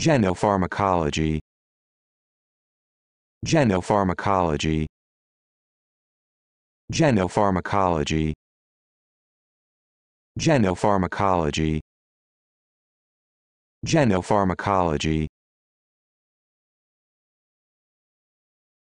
Genopharmacology Genopharmacology Genopharmacology Genopharmacology Genopharmacology